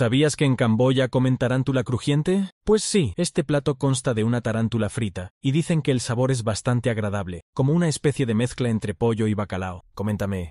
¿Sabías que en Camboya comen tarántula crujiente? Pues sí, este plato consta de una tarántula frita, y dicen que el sabor es bastante agradable, como una especie de mezcla entre pollo y bacalao. Coméntame,